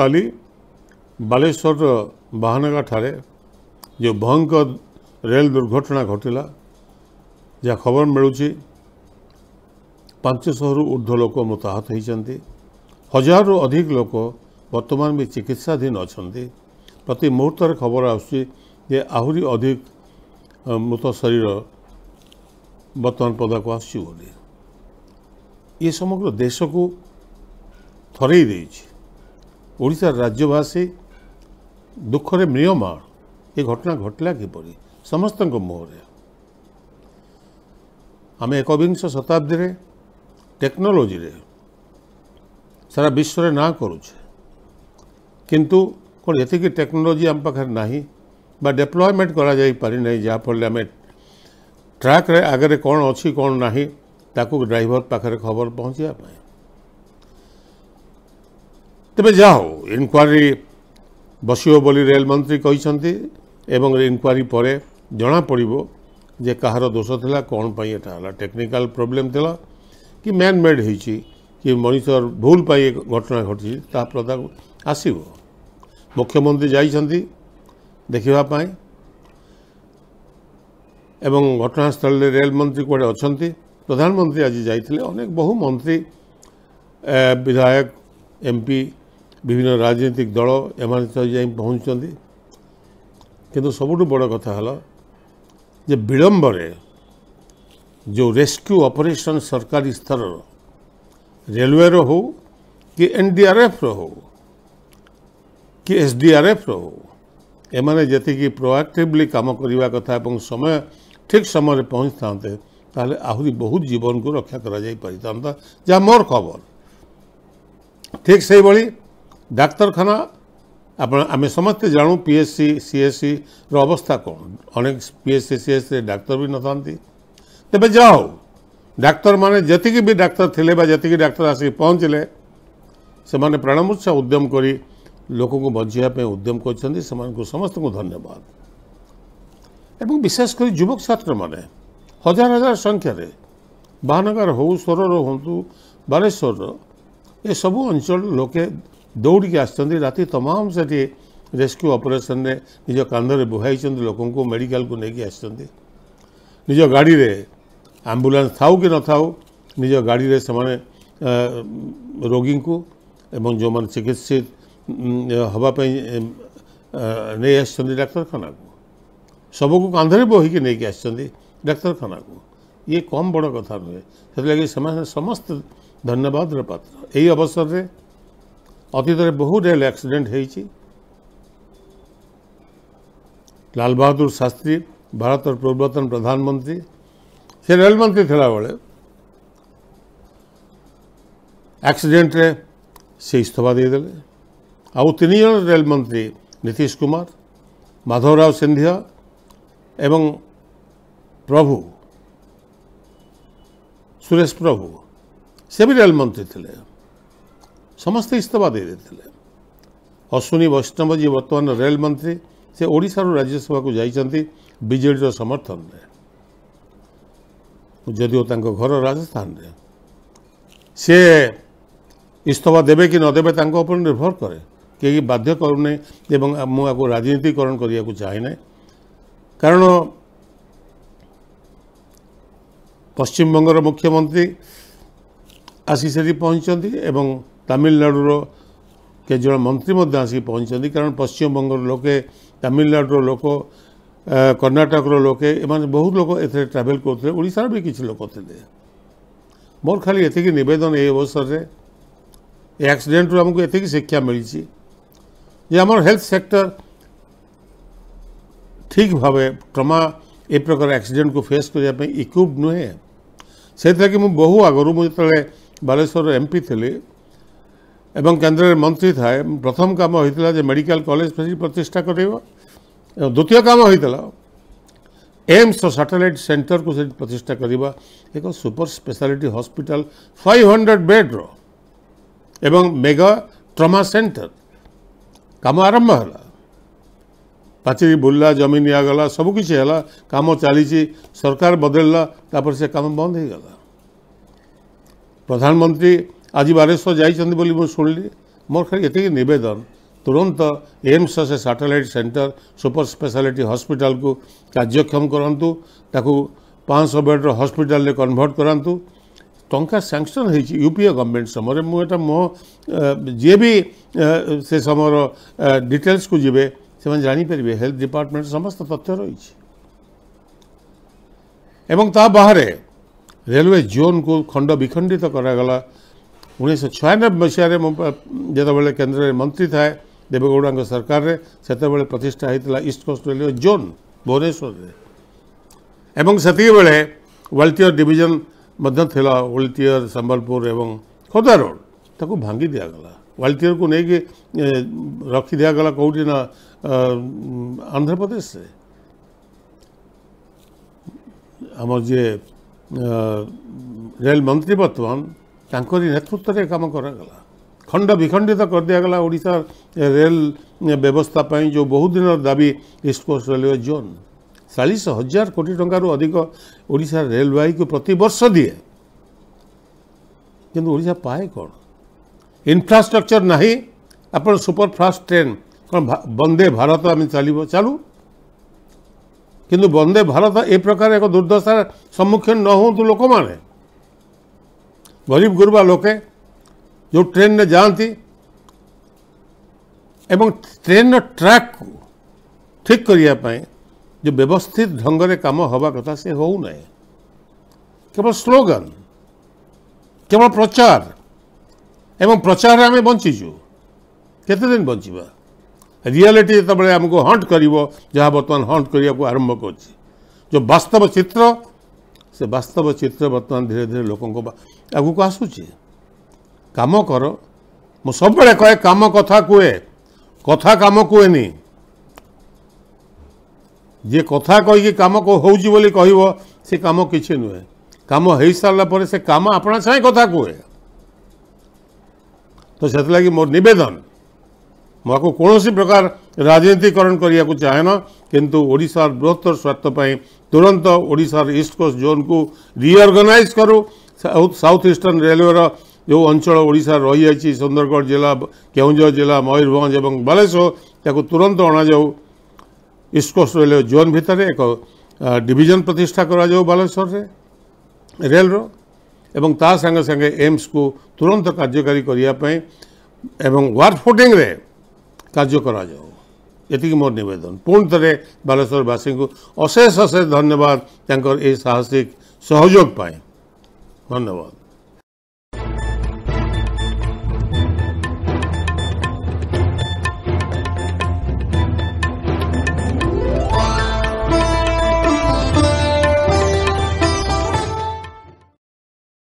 काली बालेश्वर बाहनगा ठारे जो भयंकर रेल दुर्घटना घटला जहाँ खबर मिलूँ शह रु ऊर्ध लोक मृताहत होती हजार रु अधिक लोक बर्तमान भी चिकित्साधीन अच्छा प्रति मुहूर्त खबर आसे आहरी अधिक मृत शरीर बर्तमान पदा को आस समग्र देश को थरई ओडार राज्यवासी दुखरे म्रियमा ये घटना घटला किपर समस्त मुहरे आम एक विंश शताब्दी टेक्नोलोजी सारा विश्व ना करूचे किंतु कौन ये टेक्नोलोजी आम पाखे ना डेप्लयमेंट कर ट्राक्रे आगे कौन अच्छी कौन ना ड्राइवर पाखे खबर पहुँचापी ତେବେ ଯାହା ହେଉ ଇନକ୍ୱାରୀ ବସିବ ବୋଲି ରେଲମନ୍ତ୍ରୀ କହିଛନ୍ତି ଏବଂ ଇନକ୍ୱାରୀ ପରେ ଜଣାପଡ଼ିବ ଯେ କାହାର ଦୋଷ ଥିଲା କ'ଣ ପାଇଁ ଏଟା ହେଲା ଟେକ୍ନିକାଲ ପ୍ରୋବ୍ଲେମ୍ ଥିଲା କି ମ୍ୟାନ୍ ମେଡ୍ ହେଇଛି କି ମଣିଷ ଭୁଲ ପାଇଁ ଘଟଣା ଘଟିଛି ତାହା ପଦାକୁ ଆସିବ ମୁଖ୍ୟମନ୍ତ୍ରୀ ଯାଇଛନ୍ତି ଦେଖିବା ପାଇଁ ଏବଂ ଘଟଣାସ୍ଥଳରେ ରେଲ୍ ମନ୍ତ୍ରୀ କୁଆଡ଼େ ଅଛନ୍ତି ପ୍ରଧାନମନ୍ତ୍ରୀ ଆଜି ଯାଇଥିଲେ ଅନେକ ବହୁ ମନ୍ତ୍ରୀ ବିଧାୟକ ଏମ୍ପି विभिन्न राजनीतिक दल एम जाए पहुँच कितु सबुठ बड़ कथा है जे जो रेस्क्यू ऑपरेशन सरकारी स्तर रेलवे हो कि एनडीआरएफ हो कि एसडीआरएफ हो एमाने जी प्रोआक्टिवली काम करने कथा और समय ठीक समय पहुँच था आहरी बहुत जीवन को रक्षा करा जा मोर खबर ठीक से भाई ডাক্তারখানা আপনার আমি সমস্তে জাণু পিএচସି ସିଏଚ୍ସିର ଅବସ୍ଥା କ'ଣ ଅନେକ ପିଏଚ୍ସି ସିଏଚ୍ସିରେ ଡାକ୍ତର ବି ନଥାନ୍ତି ତେବେ ଯାହା ହଉ ଡାକ୍ତରମାନେ ଯେତିକି ବି ଡାକ୍ତର ଥିଲେ ବା ଯେତିକି ଡାକ୍ତର ଆସିକି ପହଞ୍ଚିଲେ ସେମାନେ ପ୍ରାଣମୂର୍ଚ୍ଛା ଉଦ୍ୟମ କରି ଲୋକଙ୍କୁ ବଞ୍ଚିବା ପାଇଁ ଉଦ୍ୟମ କରିଛନ୍ତି ସେମାନଙ୍କୁ ସମସ୍ତଙ୍କୁ ଧନ୍ୟବାଦ ଏବଂ ବିଶେଷ କରି ଯୁବକ ଛାତ୍ରମାନେ ହଜାର ହଜାର ସଂଖ୍ୟାରେ ବାହାନଗାର ହେଉ ସୋରର ହୁଅନ୍ତୁ ବାଲେଶ୍ୱରର ଏସବୁ ଅଞ୍ଚଳର ଲୋକେ दौड़ी आसी राति तमाम से रेस्क्यू अपरेसन निज कांधे बुहाई लोक मेडिकाल नहीं आज गाड़ी आंबुलांस था कि न था निज गाड़ी से रोगी को एवं जो मैंने चिकित्सित हाँपाई नहीं आ डाक्तखाना को सब कुछ कांधे बोहिक नहीं डाक्तखाना को ये कम बड़ कथा नुहे से समस्त धन्यवाद पात्र यही अवसर में ଅତୀତରେ ବହୁ ରେଲ୍ ଆକ୍ସିଡେଣ୍ଟ ହୋଇଛି ଲାଲ ବାହାଦୁର ଶାସ୍ତ୍ରୀ ଭାରତର ପୂର୍ବତନ ପ୍ରଧାନମନ୍ତ୍ରୀ ସେ ରେଲ୍ ମନ୍ତ୍ରୀ ଥିଲାବେଳେ ଆକ୍ସିଡେଣ୍ଟରେ ସେ ଇସ୍ତଫା ଦେଇଦେଲେ ଆଉ ତିନି ଜଣ ରେଲ୍ ମନ୍ତ୍ରୀ ନୀତିଶ କୁମାର ମାଧବରାଓ ସିନ୍ଧିଆ ଏବଂ ପ୍ରଭୁ ସୁରେଶ ପ୍ରଭୁ ସେ ବି ରେଲ୍ ମନ୍ତ୍ରୀ ଥିଲେ ସମସ୍ତେ ଇସ୍ତଫା ଦେଇଦେଇଥିଲେ ଅଶ୍ୱିନୀ ବୈଷ୍ଣବ ଯିଏ ବର୍ତ୍ତମାନ ରେଲ ମନ୍ତ୍ରୀ ସେ ଓଡ଼ିଶାରୁ ରାଜ୍ୟସଭାକୁ ଯାଇଛନ୍ତି ବିଜେଡ଼ିର ସମର୍ଥନରେ ଯଦିଓ ତାଙ୍କ ଘର ରାଜସ୍ଥାନରେ ସେ ଇସ୍ତଫା ଦେବେ କି ନ ଦେବେ ତାଙ୍କ ଉପରେ ନିର୍ଭର କରେ କେହି ବାଧ୍ୟ କରୁନାହିଁ ଏବଂ ମୁଁ ଆକୁ ରାଜନୀତିକରଣ କରିବାକୁ ଚାହେଁ ନାହିଁ କାରଣ ପଶ୍ଚିମବଙ୍ଗର ମୁଖ୍ୟମନ୍ତ୍ରୀ ଆସି ସେଠି ପହଞ୍ଚିଛନ୍ତି ଏବଂ ତାମିଲନାଡ଼ୁର କେ ଜଣେ ମନ୍ତ୍ରୀ ମଧ୍ୟ ଆସିକି ପହଞ୍ଚିଛନ୍ତି କାରଣ ପଶ୍ଚିମବଙ୍ଗର ଲୋକେ ତାମିଲନାଡ଼ୁର ଲୋକ କର୍ଣ୍ଣାଟକର ଲୋକେ ଏମାନେ ବହୁତ ଲୋକ ଏଥିରେ ଟ୍ରାଭେଲ୍ କରୁଥିଲେ ଓଡ଼ିଶାର ବି କିଛି ଲୋକ ଥିଲେ ମୋର ଖାଲି ଏତିକି ନିବେଦନ ଏ ଅବସରରେ ଏ ଆକ୍ସିଡେଣ୍ଟରୁ ଆମକୁ ଏତିକି ଶିକ୍ଷା ମିଳିଛି ଯେ ଆମର ହେଲ୍ଥ ସେକ୍ଟର ଠିକ୍ ଭାବେ ଟ୍ରମା ଏ ପ୍ରକାର ଆକ୍ସିଡେଣ୍ଟକୁ ଫେସ୍ କରିବା ପାଇଁ ଇକ୍ୟୁବ୍ ନୁହେଁ ସେଥିଲାଗି ମୁଁ ବହୁ ଆଗରୁ ମୁଁ ଯେତେବେଳେ ବାଲେଶ୍ୱର ଏମ୍ ପି ଥିଲି এবং কেন্দ্রের মন্ত্রী ঠায় প্রথম কাম হইতলা যে মেডিকেল কলেজ প্রতিষ্ঠা করেব দ্বিতীয় কাম হইতলা এমস স্যাটলাইট সেন্টার কো প্রতিষ্ঠা করিবা একো সুপার স্পেশালিটি হসপিটাল 500 বেডরো এবং মেগা ট্রমা সেন্টার কাম আৰম্ভ হলা পচি বুল্লা জমি নিয়া গলা সব কিছু হলা কাম চলিছি সরকার বদললা তারপর সে কাম বন্ধ হই গলা প্রধানমন্ত্রী ଆଜି ବାଲେଶ୍ୱର ଯାଇଛନ୍ତି ବୋଲି ମୁଁ ଶୁଣିଲି ମୋର ଖାଲି ଏତିକି ନିବେଦନ ତୁରନ୍ତ ଏମ୍ସ ସେ ସାଟେଲାଇଟ୍ ସେଣ୍ଟର ସୁପର ସ୍ପେଶାଲିଟି ହସ୍ପିଟାଲକୁ କାର୍ଯ୍ୟକ୍ଷମ କରନ୍ତୁ ତାକୁ ପାଞ୍ଚଶହ ବେଡ଼୍ର ହସ୍ପିଟାଲରେ କନଭର୍ଟ କରାନ୍ତୁ ଟଙ୍କା ସାଙ୍କସନ୍ ହେଇଛି ୟୁ ପି ଏ ଗଭର୍ଣ୍ଣମେଣ୍ଟ ସମୟରେ ମୁଁ ଏଇଟା ମୋ ଯିଏ ବି ସେ ସମୟର ଡିଟେଲ୍ସକୁ ଯିବେ ସେମାନେ ଜାଣିପାରିବେ ହେଲ୍ଥ ଡିପାର୍ଟମେଣ୍ଟ ସମସ୍ତ ତଥ୍ୟ ରହିଛି ଏବଂ ତା ବାହାରେ ରେଲୱେ ଜୋନ୍କୁ ଖଣ୍ଡ ବିଖଣ୍ଡିତ କରାଗଲା उन्नीस छयानबे मसीह जोबले केन्द्र मंत्री थाए देवेगौड़ा सरकार से प्रतिष्ठा होता east coast railway zone Bhubaneswar एवं से वल्टर डिजन ओल्टर सम्बलपुर खोर्धा रोड ताकि भांगी दिगला वाल्टर को लेकिन रखी दिगला कौटी ना आंध्र प्रदेश आम जी रेल मंत्री बर्तमान ତାଙ୍କରି ନେତୃତ୍ୱରେ କାମ କରାଗଲା ଖଣ୍ଡ ବିଖଣ୍ଡିତ କରିଦିଆଗଲା ଓଡ଼ିଶା ରେଲ ବ୍ୟବସ୍ଥା ପାଇଁ ଯେଉଁ ବହୁ ଦିନର ଦାବି ଇଷ୍ଟକୋଷ୍ଟ ରେଲୱେ ଜୋନ୍ ଚାଳିଶ ହଜାର କୋଟି ଟଙ୍କାରୁ ଅଧିକ ଓଡ଼ିଶା ରେଲୱାଇକୁ ପ୍ରତିବର୍ଷ ଦିଏ କିନ୍ତୁ ଓଡ଼ିଶା ପାଏ କ'ଣ ଇନଫ୍ରାଷ୍ଟ୍ରକ୍ଚର୍ ନାହିଁ ଆପଣ ସୁପରଫାଷ୍ଟ ଟ୍ରେନ୍ କ'ଣ ବନ୍ଦେ ଭାରତ ଆମେ ଚାଲିବ ଚାଲୁ କିନ୍ତୁ ବନ୍ଦେ ଭାରତ ଏ ପ୍ରକାର ଏକ ଦୁର୍ଦ୍ଦଶାର ସମ୍ମୁଖୀନ ନ ହୁଅନ୍ତୁ ଲୋକମାନେ गरीब गुरबा लोके जो ट्रेन ने जाती एवं ट्रेन ट्रैक को ठीक करने जो व्यवस्थित ढंग से कम हवा कथा से हो ना केवल स्लोगन केवल प्रचार एवं प्रचार आम बचीचु केतेदिन बचा रियालीटी जो आमको हंट कर जहाँ बर्तमान हंट करने को आरंभ कर जो वास्तव चित्र ସେ ବାସ୍ତବ ଚିତ୍ର ବର୍ତ୍ତମାନ ଧୀରେ ଧୀରେ ଲୋକଙ୍କ ଆଗକୁ ଆସୁଛି କାମ କର ମୁଁ ସବୁବେଳେ କହେ କାମ କଥା କୁହେ କଥା କାମ କୁହେନି ଯିଏ କଥା କହିକି କାମ ହେଉଛି ବୋଲି କହିବ ସେ କାମ କିଛି ନୁହେଁ କାମ ହୋଇସାରିଲା ପରେ ସେ କାମ ଆପଣା ଛାଏଁ କଥା କୁହେ ତ ସେଥିଲାଗି ମୋର ନିବେଦନ मुझे कौन सी प्रकार राजनीतिकरण करने को चाहे ना कितु ओडार बृहत्तर स्वार्थपाई तुरंत ओडार ईस्टकोस्ट जोन को रिअर्गानाइज करू साउथ ईस्टर्ण रेलवे जो अंचल ओडा रही जाइए सुंदरगढ़ जिला केन्दर जिला मयूरभ और बालेश्वर या तुरंत अणा जास्टकोस्ट रेलवे जोन भितर एक डिजन प्रतिष्ठा करलेश्वर से रेलर एवं तांगे सांगे एम्स को तुरंत कार्यकारी करने वार्ड फोर्टिंग में କାର୍ଯ୍ୟ କରାଯାଉ ଏତିକି ମୋର ନିବେଦନ ପୁଣି ଥରେ ବାଲେଶ୍ୱରବାସୀଙ୍କୁ ଅଶେଷ ଅଶେଷ ଧନ୍ୟବାଦ ତାଙ୍କର ଏହି ସାହସିକ ସହଯୋଗ ପାଇଁ ଧନ୍ୟବାଦ